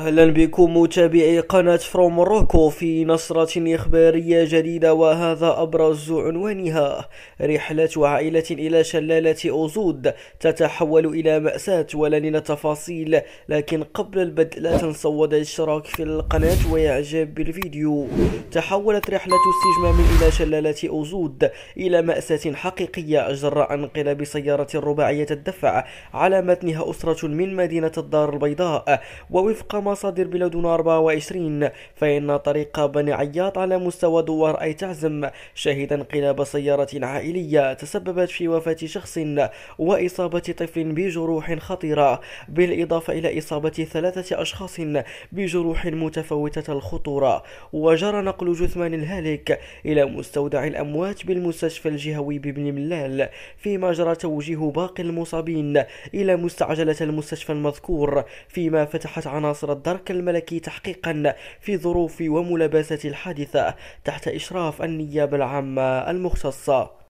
اهلا بكم متابعي قناة فروم روكو في نصرة اخبارية جديدة وهذا ابرز عنوانها رحلة عائلة الى شلالة اوزود تتحول الى مأساة ولن تفاصيل لكن قبل البدء لا تنسوا وضع الاشتراك في القناة واعجاب بالفيديو تحولت رحلة استجمام الى شلالة اوزود الى مأساة حقيقية جراء انقلاب سيارة رباعية الدفع على متنها اسرة من مدينة الدار البيضاء ووفق ما مصادر بلاد 24 فإن طريق بني عياط على مستوى دوار أي تعزم شهد انقلاب سيارة عائلية تسببت في وفاة شخص وإصابة طفل بجروح خطيرة بالإضافة إلى إصابة ثلاثة أشخاص بجروح متفاوتة الخطورة وجرى نقل جثمان الهالك إلى مستودع الأموات بالمستشفى الجهوي بابن ملال فيما جرى توجيه باقي المصابين إلى مستعجلة المستشفى المذكور فيما فتحت عناصر والدرك الملكي تحقيقا في ظروف وملابسة الحادثة تحت إشراف النيابة العامة المختصة